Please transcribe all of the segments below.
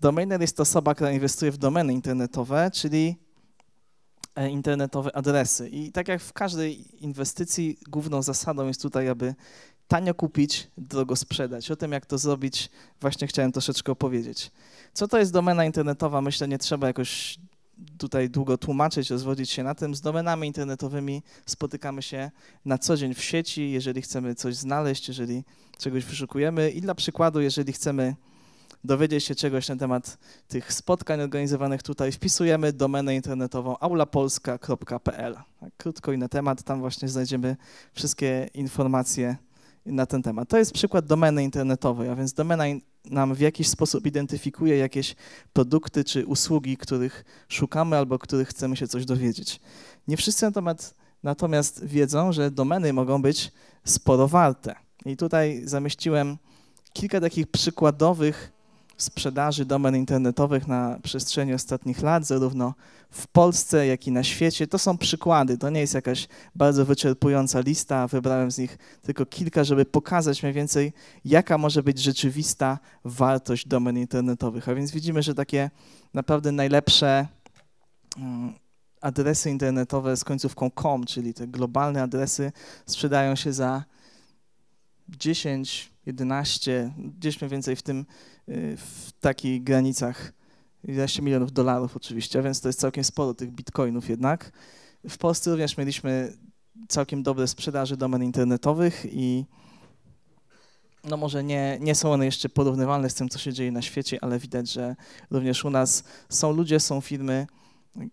Domainer jest to osoba, która inwestuje w domeny internetowe, czyli e, internetowe adresy. I tak jak w każdej inwestycji, główną zasadą jest tutaj, aby tanio kupić, drogo sprzedać. O tym, jak to zrobić, właśnie chciałem troszeczkę opowiedzieć. Co to jest domena internetowa? Myślę, nie trzeba jakoś tutaj długo tłumaczyć, rozwodzić się na tym. Z domenami internetowymi spotykamy się na co dzień w sieci, jeżeli chcemy coś znaleźć, jeżeli czegoś wyszukujemy. I dla przykładu, jeżeli chcemy dowiedzieć się czegoś na temat tych spotkań organizowanych tutaj, wpisujemy domenę internetową aulapolska.pl. Tak, krótko i na temat, tam właśnie znajdziemy wszystkie informacje na ten temat. To jest przykład domeny internetowej, a więc domena nam w jakiś sposób identyfikuje jakieś produkty czy usługi, których szukamy albo których chcemy się coś dowiedzieć. Nie wszyscy na temat natomiast wiedzą, że domeny mogą być sporo warte. I tutaj zamieściłem kilka takich przykładowych sprzedaży domen internetowych na przestrzeni ostatnich lat, zarówno w Polsce, jak i na świecie. To są przykłady, to nie jest jakaś bardzo wyczerpująca lista, wybrałem z nich tylko kilka, żeby pokazać mniej więcej, jaka może być rzeczywista wartość domen internetowych. A więc widzimy, że takie naprawdę najlepsze mm, adresy internetowe z końcówką .com, czyli te globalne adresy, sprzedają się za 10 11, gdzieś mniej więcej w tym, y, w takich granicach 11 milionów dolarów oczywiście, więc to jest całkiem sporo tych bitcoinów jednak. W Polsce również mieliśmy całkiem dobre sprzedaży domen internetowych i no może nie, nie są one jeszcze porównywalne z tym, co się dzieje na świecie, ale widać, że również u nas są ludzie, są firmy,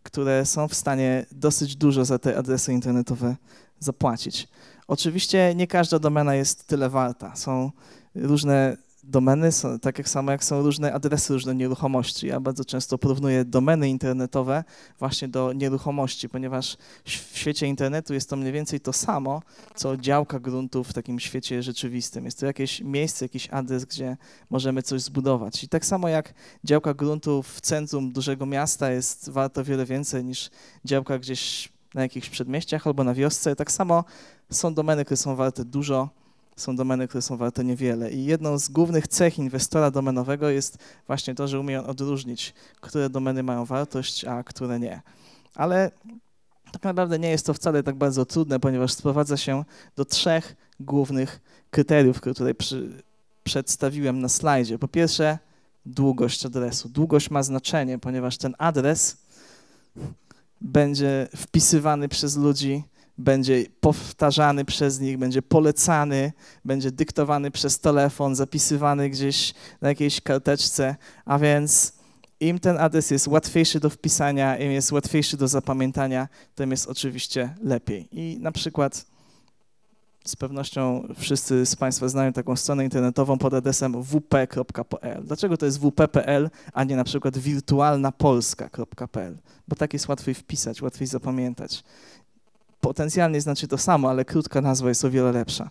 które są w stanie dosyć dużo za te adresy internetowe zapłacić. Oczywiście nie każda domena jest tyle warta. Są różne domeny, są, tak jak samo jak są różne adresy, różne nieruchomości. Ja bardzo często porównuję domeny internetowe właśnie do nieruchomości, ponieważ w świecie internetu jest to mniej więcej to samo, co działka gruntu w takim świecie rzeczywistym. Jest to jakieś miejsce, jakiś adres, gdzie możemy coś zbudować. I tak samo jak działka gruntu w centrum dużego miasta jest warta wiele więcej niż działka gdzieś na jakichś przedmieściach albo na wiosce. Tak samo są domeny, które są warte dużo, są domeny, które są warte niewiele. I jedną z głównych cech inwestora domenowego jest właśnie to, że umie on odróżnić, które domeny mają wartość, a które nie. Ale tak naprawdę nie jest to wcale tak bardzo trudne, ponieważ sprowadza się do trzech głównych kryteriów, które tutaj przy, przedstawiłem na slajdzie. Po pierwsze, długość adresu. Długość ma znaczenie, ponieważ ten adres będzie wpisywany przez ludzi, będzie powtarzany przez nich, będzie polecany, będzie dyktowany przez telefon, zapisywany gdzieś na jakiejś karteczce, a więc im ten adres jest łatwiejszy do wpisania, im jest łatwiejszy do zapamiętania, tym jest oczywiście lepiej. I na przykład z pewnością wszyscy z Państwa znają taką stronę internetową pod adresem wp.pl. Dlaczego to jest wp.pl, a nie na przykład wirtualnapolska.pl? Bo tak jest łatwiej wpisać, łatwiej zapamiętać. Potencjalnie znaczy to samo, ale krótka nazwa jest o wiele lepsza.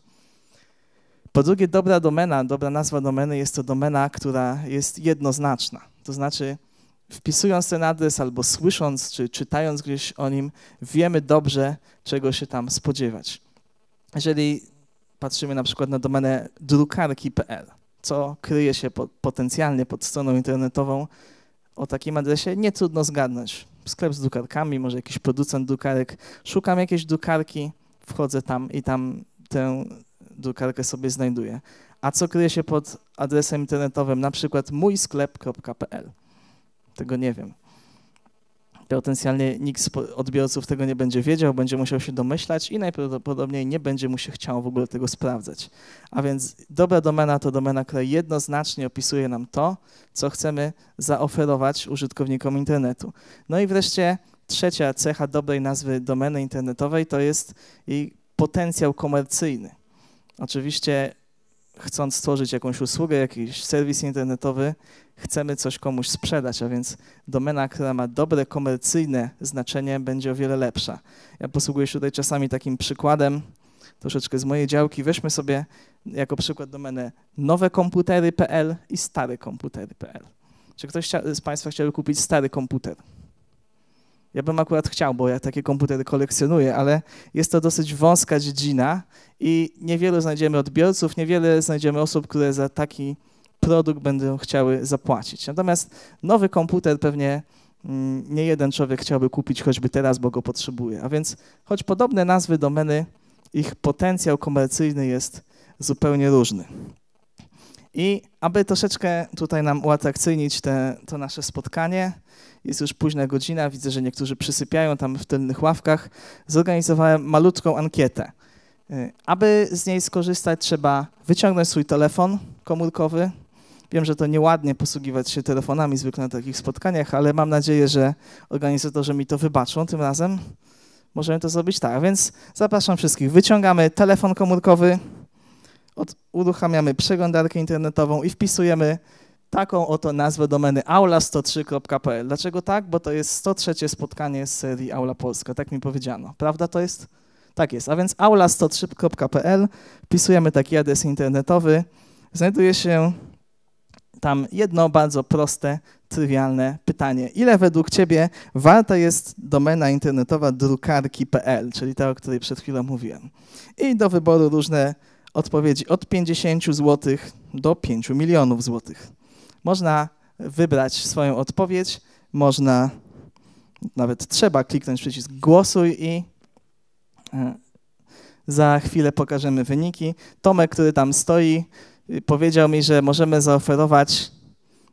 Po drugie, dobra domena, dobra nazwa domeny jest to domena, która jest jednoznaczna. To znaczy, wpisując ten adres albo słysząc czy czytając gdzieś o nim, wiemy dobrze, czego się tam spodziewać jeżeli patrzymy na przykład na domenę drukarki.pl, co kryje się po, potencjalnie pod stroną internetową o takim adresie, nie trudno zgadnąć. Sklep z drukarkami, może jakiś producent drukarek. Szukam jakiejś drukarki, wchodzę tam i tam tę drukarkę sobie znajduję. A co kryje się pod adresem internetowym, na przykład mójsklep.pl? Tego nie wiem. Potencjalnie nikt z odbiorców tego nie będzie wiedział, będzie musiał się domyślać i najprawdopodobniej nie będzie mu się chciało w ogóle tego sprawdzać. A więc dobra domena to domena, która jednoznacznie opisuje nam to, co chcemy zaoferować użytkownikom internetu. No i wreszcie trzecia cecha dobrej nazwy domeny internetowej to jest jej potencjał komercyjny. Oczywiście chcąc stworzyć jakąś usługę, jakiś serwis internetowy, chcemy coś komuś sprzedać, a więc domena, która ma dobre komercyjne znaczenie, będzie o wiele lepsza. Ja posługuję się tutaj czasami takim przykładem, troszeczkę z mojej działki. Weźmy sobie jako przykład domenę nowekomputery.pl i starekomputery.pl. Czy ktoś z Państwa chciałby kupić stary komputer? Ja bym akurat chciał, bo ja takie komputery kolekcjonuję, ale jest to dosyć wąska dziedzina i niewielu znajdziemy odbiorców, niewiele znajdziemy osób, które za taki produkt będą chciały zapłacić. Natomiast nowy komputer pewnie mm, nie jeden człowiek chciałby kupić choćby teraz, bo go potrzebuje. A więc choć podobne nazwy domeny, ich potencjał komercyjny jest zupełnie różny. I aby troszeczkę tutaj nam uatrakcyjnić te, to nasze spotkanie, jest już późna godzina, widzę, że niektórzy przysypiają tam w tylnych ławkach, zorganizowałem malutką ankietę. Y, aby z niej skorzystać, trzeba wyciągnąć swój telefon komórkowy. Wiem, że to nieładnie posługiwać się telefonami zwykle na takich spotkaniach, ale mam nadzieję, że organizatorzy mi to wybaczą tym razem. Możemy to zrobić tak, więc zapraszam wszystkich. Wyciągamy telefon komórkowy, od, uruchamiamy przeglądarkę internetową i wpisujemy taką oto nazwę domeny aula103.pl. Dlaczego tak? Bo to jest 103 spotkanie z serii Aula Polska, tak mi powiedziano. Prawda to jest? Tak jest, a więc aula103.pl, wpisujemy taki adres internetowy, znajduje się tam jedno bardzo proste, trywialne pytanie. Ile według Ciebie warta jest domena internetowa drukarki.pl, czyli ta, o której przed chwilą mówiłem? I do wyboru różne odpowiedzi od 50 zł do 5 milionów złotych. Można wybrać swoją odpowiedź, można, nawet trzeba kliknąć przycisk głosuj i e, za chwilę pokażemy wyniki. Tomek, który tam stoi, y, powiedział mi, że możemy zaoferować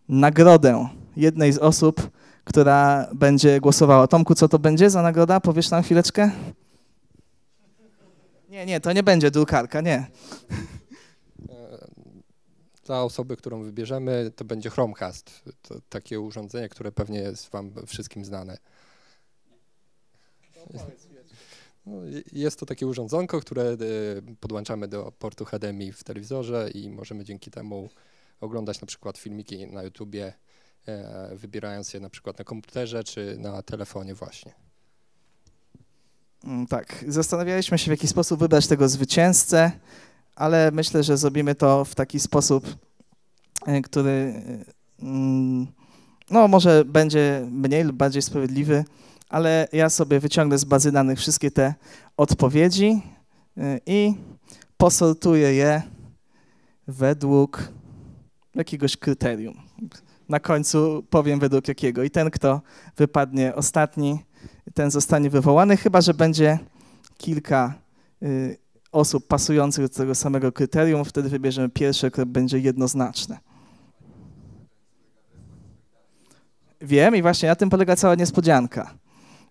nagrodę jednej z osób, która będzie głosowała. Tomku, co to będzie za nagroda? Powiesz nam chwileczkę? Nie, nie, to nie będzie drukarka, nie. E, dla osoby, którą wybierzemy, to będzie Chromecast. To takie urządzenie, które pewnie jest Wam wszystkim znane. No, jest to takie urządzonko, które e, podłączamy do portu HDMI w telewizorze i możemy dzięki temu oglądać na przykład filmiki na YouTubie, e, wybierając je na przykład na komputerze czy na telefonie właśnie. Mm, tak, zastanawialiśmy się, w jaki sposób wybrać tego zwycięzcę, ale myślę, że zrobimy to w taki sposób, e, który e, mm, no, może będzie mniej lub bardziej sprawiedliwy, ale ja sobie wyciągnę z bazy danych wszystkie te odpowiedzi e, i posortuję je według jakiegoś kryterium. Na końcu powiem według jakiego. I ten, kto wypadnie ostatni, ten zostanie wywołany, chyba że będzie kilka y, osób pasujących do tego samego kryterium, wtedy wybierzemy pierwsze, które będzie jednoznaczne. Wiem i właśnie na tym polega cała niespodzianka.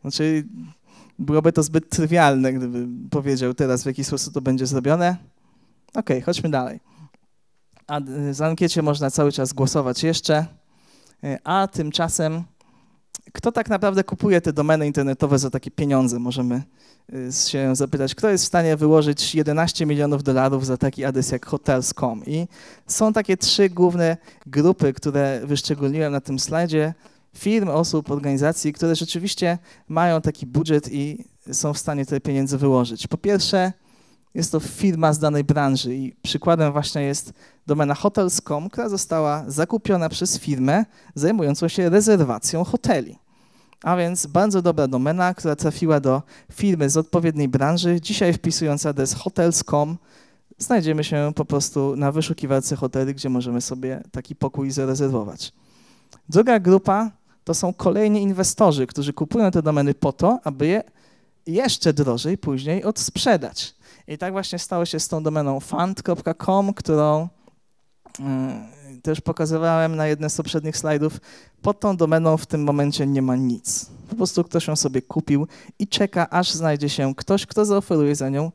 Znaczy, byłoby to zbyt trywialne, gdyby powiedział teraz, w jaki sposób to będzie zrobione. Okej, okay, chodźmy dalej. A y, za ankiecie można cały czas głosować jeszcze, y, a tymczasem kto tak naprawdę kupuje te domeny internetowe za takie pieniądze? Możemy y, się zapytać, kto jest w stanie wyłożyć 11 milionów dolarów za taki adres jak hotels.com? I są takie trzy główne grupy, które wyszczególniłem na tym slajdzie. Firm, osób, organizacji, które rzeczywiście mają taki budżet i są w stanie te pieniądze wyłożyć. Po pierwsze, jest to firma z danej branży i przykładem właśnie jest domena hotels.com, która została zakupiona przez firmę zajmującą się rezerwacją hoteli. A więc bardzo dobra domena, która trafiła do firmy z odpowiedniej branży. Dzisiaj wpisując adres hotels.com znajdziemy się po prostu na wyszukiwarce hoteli, gdzie możemy sobie taki pokój zarezerwować. Druga grupa to są kolejni inwestorzy, którzy kupują te domeny po to, aby je jeszcze drożej później odsprzedać. I tak właśnie stało się z tą domeną fund.com, którą mm, też pokazywałem na jednym z poprzednich slajdów. Pod tą domeną w tym momencie nie ma nic. Po prostu ktoś ją sobie kupił i czeka, aż znajdzie się ktoś, kto zaoferuje za nią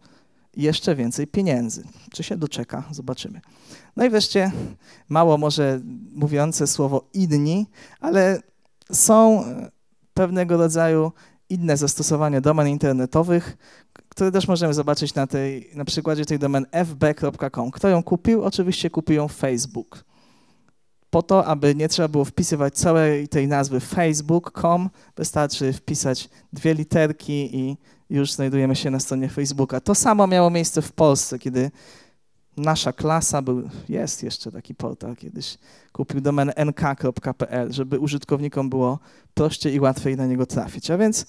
jeszcze więcej pieniędzy. Czy się doczeka? Zobaczymy. No i wreszcie, mało może mówiące słowo inni, ale są e, pewnego rodzaju inne zastosowania domen internetowych, które też możemy zobaczyć na, tej, na przykładzie tej domen fb.com. Kto ją kupił? Oczywiście kupił ją Facebook po to, aby nie trzeba było wpisywać całej tej nazwy facebook.com, wystarczy wpisać dwie literki i już znajdujemy się na stronie Facebooka. To samo miało miejsce w Polsce, kiedy nasza klasa, był, jest jeszcze taki portal kiedyś, kupił domenę nk.pl, żeby użytkownikom było prościej i łatwiej na niego trafić. A więc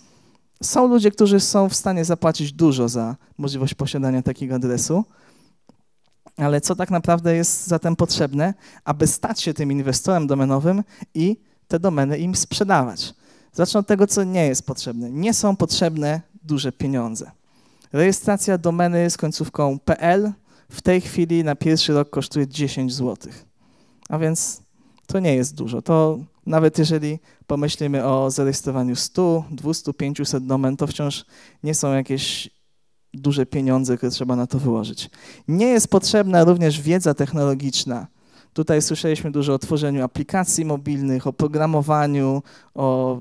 są ludzie, którzy są w stanie zapłacić dużo za możliwość posiadania takiego adresu, ale co tak naprawdę jest zatem potrzebne, aby stać się tym inwestorem domenowym i te domeny im sprzedawać. Zacznę od tego, co nie jest potrzebne. Nie są potrzebne duże pieniądze. Rejestracja domeny z końcówką PL w tej chwili na pierwszy rok kosztuje 10 zł. A więc to nie jest dużo. To nawet jeżeli pomyślimy o zarejestrowaniu 100, 200, 500 domen, to wciąż nie są jakieś duże pieniądze, które trzeba na to wyłożyć. Nie jest potrzebna również wiedza technologiczna. Tutaj słyszeliśmy dużo o tworzeniu aplikacji mobilnych, o programowaniu, o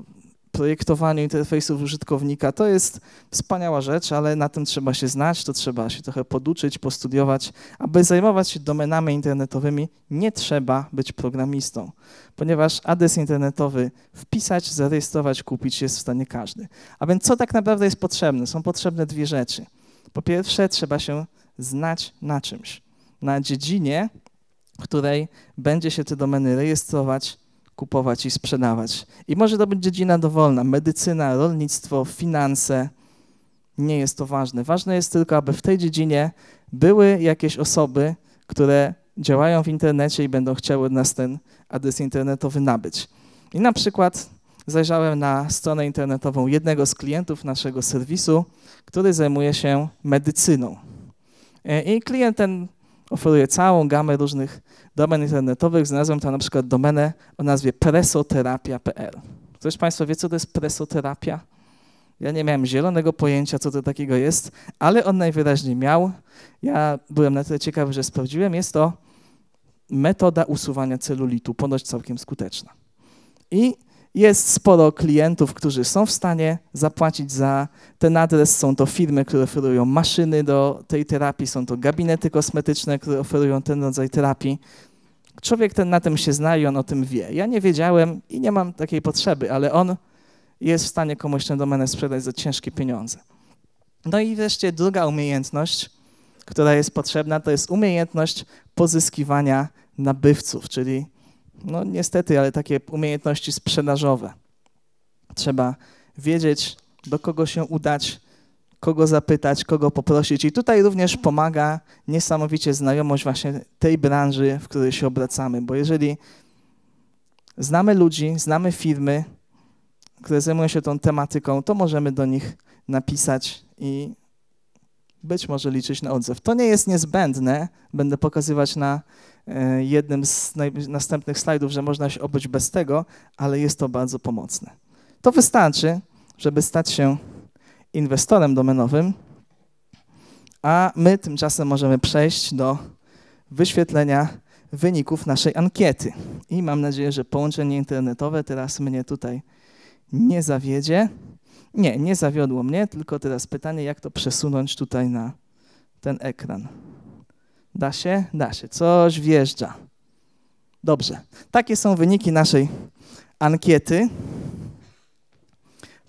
projektowaniu interfejsów użytkownika. To jest wspaniała rzecz, ale na tym trzeba się znać, to trzeba się trochę poduczyć, postudiować. Aby zajmować się domenami internetowymi, nie trzeba być programistą, ponieważ adres internetowy wpisać, zarejestrować, kupić jest w stanie każdy. A więc co tak naprawdę jest potrzebne? Są potrzebne dwie rzeczy – po pierwsze, trzeba się znać na czymś, na dziedzinie, w której będzie się te domeny rejestrować, kupować i sprzedawać. I może to być dziedzina dowolna: medycyna, rolnictwo, finanse. Nie jest to ważne. Ważne jest tylko, aby w tej dziedzinie były jakieś osoby, które działają w internecie i będą chciały od nas ten adres internetowy nabyć. I na przykład zajrzałem na stronę internetową jednego z klientów naszego serwisu, który zajmuje się medycyną. E, I klient ten oferuje całą gamę różnych domen internetowych. Znalazłem tam na przykład domenę o nazwie presoterapia.pl. Ktoś z Państwa wie, co to jest presoterapia? Ja nie miałem zielonego pojęcia, co to takiego jest, ale on najwyraźniej miał. Ja byłem na tyle ciekawy, że sprawdziłem. Jest to metoda usuwania celulitu, ponoć całkiem skuteczna. I jest sporo klientów, którzy są w stanie zapłacić za ten adres. Są to firmy, które oferują maszyny do tej terapii, są to gabinety kosmetyczne, które oferują ten rodzaj terapii. Człowiek ten na tym się zna i on o tym wie. Ja nie wiedziałem i nie mam takiej potrzeby, ale on jest w stanie komuś tę domenę sprzedać za ciężkie pieniądze. No i wreszcie druga umiejętność, która jest potrzebna, to jest umiejętność pozyskiwania nabywców, czyli no niestety, ale takie umiejętności sprzedażowe. Trzeba wiedzieć, do kogo się udać, kogo zapytać, kogo poprosić. I tutaj również pomaga niesamowicie znajomość właśnie tej branży, w której się obracamy, bo jeżeli znamy ludzi, znamy firmy, które zajmują się tą tematyką, to możemy do nich napisać i być może liczyć na odzew. To nie jest niezbędne, będę pokazywać na E, jednym z następnych slajdów, że można się obyć bez tego, ale jest to bardzo pomocne. To wystarczy, żeby stać się inwestorem domenowym, a my tymczasem możemy przejść do wyświetlenia wyników naszej ankiety. I mam nadzieję, że połączenie internetowe teraz mnie tutaj nie zawiedzie. Nie, nie zawiodło mnie, tylko teraz pytanie, jak to przesunąć tutaj na ten ekran. Da się? Da się. Coś wjeżdża. Dobrze. Takie są wyniki naszej ankiety.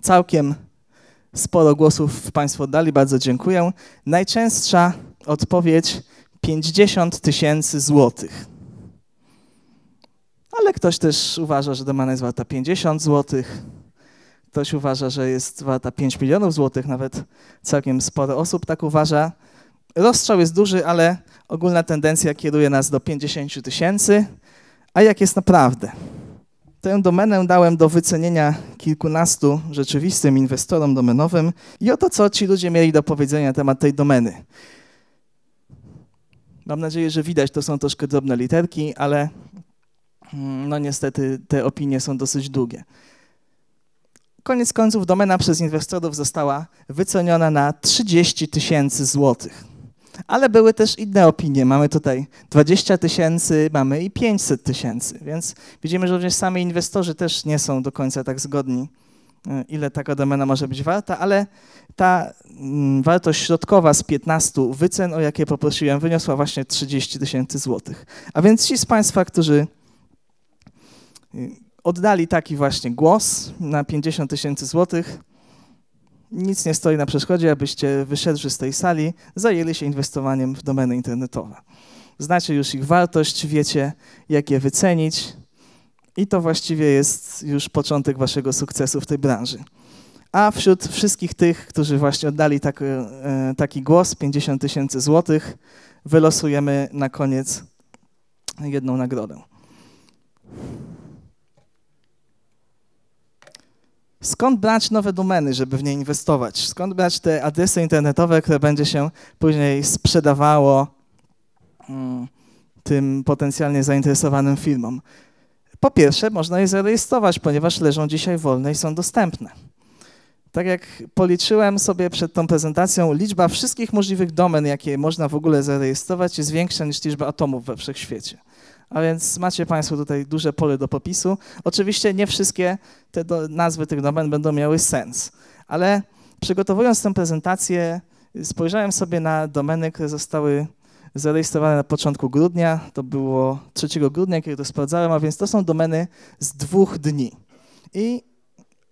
Całkiem sporo głosów Państwo dali, bardzo dziękuję. Najczęstsza odpowiedź 50 tysięcy złotych. Ale ktoś też uważa, że domena jest warta 50 złotych. Ktoś uważa, że jest warta 5 milionów złotych, nawet całkiem sporo osób tak uważa. Rozstrzał jest duży, ale ogólna tendencja kieruje nas do 50 tysięcy. A jak jest naprawdę? Tę domenę dałem do wycenienia kilkunastu rzeczywistym inwestorom domenowym i oto co ci ludzie mieli do powiedzenia na temat tej domeny. Mam nadzieję, że widać, to są troszkę drobne literki, ale mm, no niestety te opinie są dosyć długie. Koniec końców domena przez inwestorów została wyceniona na 30 tysięcy złotych. Ale były też inne opinie. Mamy tutaj 20 tysięcy, mamy i 500 tysięcy, więc widzimy, że również sami inwestorzy też nie są do końca tak zgodni, e, ile taka domena może być warta, ale ta mm, wartość środkowa z 15 wycen, o jakie poprosiłem, wyniosła właśnie 30 tysięcy złotych. A więc ci z Państwa, którzy y, oddali taki właśnie głos na 50 tysięcy złotych, nic nie stoi na przeszkodzie, abyście wyszedłszy z tej sali, zajęli się inwestowaniem w domeny internetowe. Znacie już ich wartość, wiecie, jak je wycenić i to właściwie jest już początek waszego sukcesu w tej branży. A wśród wszystkich tych, którzy właśnie oddali taki, e, taki głos, 50 tysięcy złotych, wylosujemy na koniec jedną nagrodę. skąd brać nowe domeny, żeby w nie inwestować? Skąd brać te adresy internetowe, które będzie się później sprzedawało mm, tym potencjalnie zainteresowanym firmom? Po pierwsze, można je zarejestrować, ponieważ leżą dzisiaj wolne i są dostępne. Tak jak policzyłem sobie przed tą prezentacją, liczba wszystkich możliwych domen, jakie można w ogóle zarejestrować, jest większa niż liczba atomów we wszechświecie. A więc macie Państwo tutaj duże pole do popisu. Oczywiście nie wszystkie te do, nazwy tych domen będą miały sens, ale przygotowując tę prezentację, spojrzałem sobie na domeny, które zostały zarejestrowane na początku grudnia. To było 3 grudnia, kiedy to sprawdzałem, a więc to są domeny z dwóch dni. I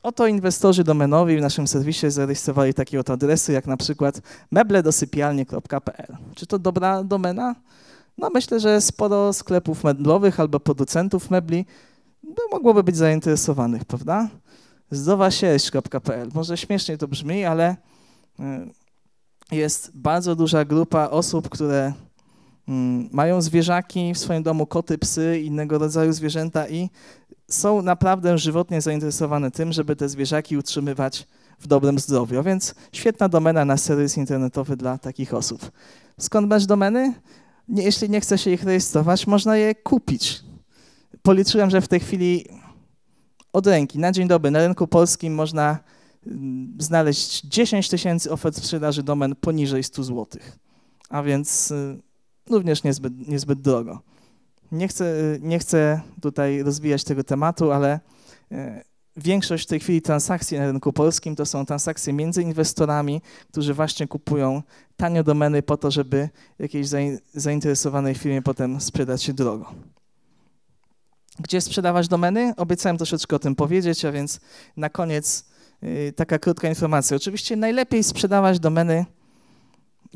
oto inwestorzy domenowi w naszym serwisie zarejestrowali takie oto adresy, jak na przykład mebledosypialnie.pl. Czy to dobra domena? No myślę, że sporo sklepów meblowych albo producentów mebli no, mogłoby być zainteresowanych, prawda? zdrowasierść.pl. Może śmiesznie to brzmi, ale y, jest bardzo duża grupa osób, które mm, mają zwierzaki w swoim domu, koty, psy, innego rodzaju zwierzęta i są naprawdę żywotnie zainteresowane tym, żeby te zwierzaki utrzymywać w dobrym zdrowiu. więc świetna domena na serwis internetowy dla takich osób. Skąd masz domeny? nie, jeśli nie chce się ich rejestrować, można je kupić. Policzyłem, że w tej chwili od ręki, na dzień dobry, na rynku polskim można mm, znaleźć 10 tysięcy ofert sprzedaży domen poniżej 100 zł. A więc y, również niezbyt, niezbyt drogo. Nie chcę, y, nie chcę tutaj rozwijać tego tematu, ale y, większość w tej chwili transakcji na rynku polskim to są transakcje między inwestorami, którzy właśnie kupują tanio domeny po to, żeby jakiejś zainteresowanej firmie potem sprzedać się drogo. Gdzie sprzedawać domeny? Obiecałem troszeczkę o tym powiedzieć, a więc na koniec y, taka krótka informacja. Oczywiście najlepiej sprzedawać domeny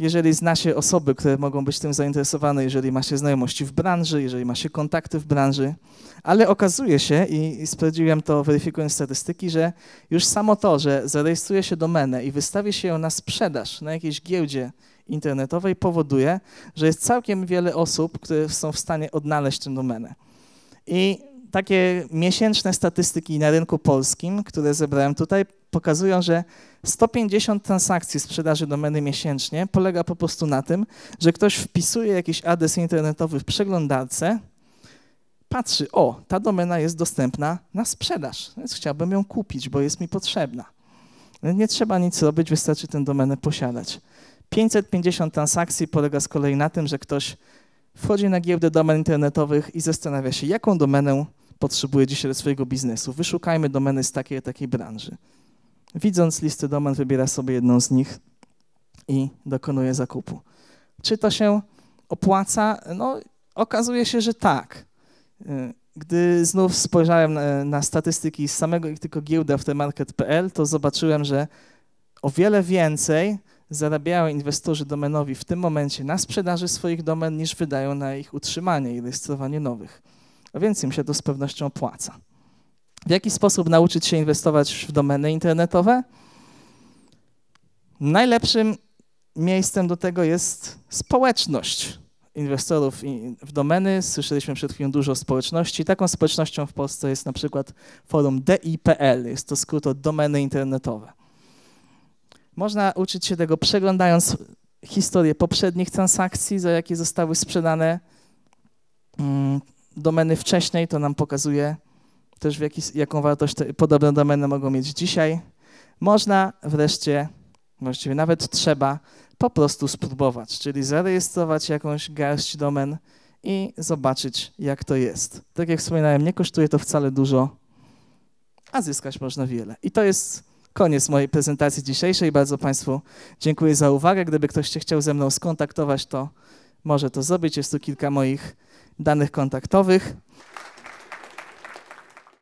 jeżeli zna się osoby, które mogą być tym zainteresowane, jeżeli ma się znajomości w branży, jeżeli ma się kontakty w branży, ale okazuje się, i, i sprawdziłem to weryfikując statystyki, że już samo to, że zarejestruje się domenę i wystawi się ją na sprzedaż na jakiejś giełdzie internetowej powoduje, że jest całkiem wiele osób, które są w stanie odnaleźć tę domenę. I takie miesięczne statystyki na rynku polskim, które zebrałem tutaj, pokazują, że 150 transakcji sprzedaży domeny miesięcznie polega po prostu na tym, że ktoś wpisuje jakiś adres internetowy w przeglądarce, patrzy, o, ta domena jest dostępna na sprzedaż, więc chciałbym ją kupić, bo jest mi potrzebna. Nie trzeba nic robić, wystarczy tę domenę posiadać. 550 transakcji polega z kolei na tym, że ktoś wchodzi na giełdę domen internetowych i zastanawia się, jaką domenę potrzebuje dzisiaj do swojego biznesu. Wyszukajmy domeny z takiej takiej branży. Widząc listy domen, wybiera sobie jedną z nich i dokonuje zakupu. Czy to się opłaca? No, okazuje się, że tak. Y, gdy znów spojrzałem na, e, na statystyki z samego tylko giełdaftermarket.pl, to zobaczyłem, że o wiele więcej zarabiają inwestorzy domenowi w tym momencie na sprzedaży swoich domen niż wydają na ich utrzymanie i rejestrowanie nowych. A więc im się to z pewnością opłaca. W jaki sposób nauczyć się inwestować w domeny internetowe? Najlepszym miejscem do tego jest społeczność inwestorów w domeny. Słyszeliśmy przed chwilą dużo o społeczności. Taką społecznością w Polsce jest na przykład forum DIPL, jest to skrót od domeny internetowe. Można uczyć się tego przeglądając historię poprzednich transakcji, za jakie zostały sprzedane mm, domeny wcześniej. To nam pokazuje, też w jaki, jaką wartość te, podobne domeny mogą mieć dzisiaj. Można wreszcie, właściwie nawet trzeba, po prostu spróbować, czyli zarejestrować jakąś garść domen i zobaczyć, jak to jest. Tak jak wspominałem, nie kosztuje to wcale dużo, a zyskać można wiele. I to jest koniec mojej prezentacji dzisiejszej. Bardzo Państwu dziękuję za uwagę. Gdyby ktoś się chciał ze mną skontaktować, to może to zrobić. Jest tu kilka moich danych kontaktowych.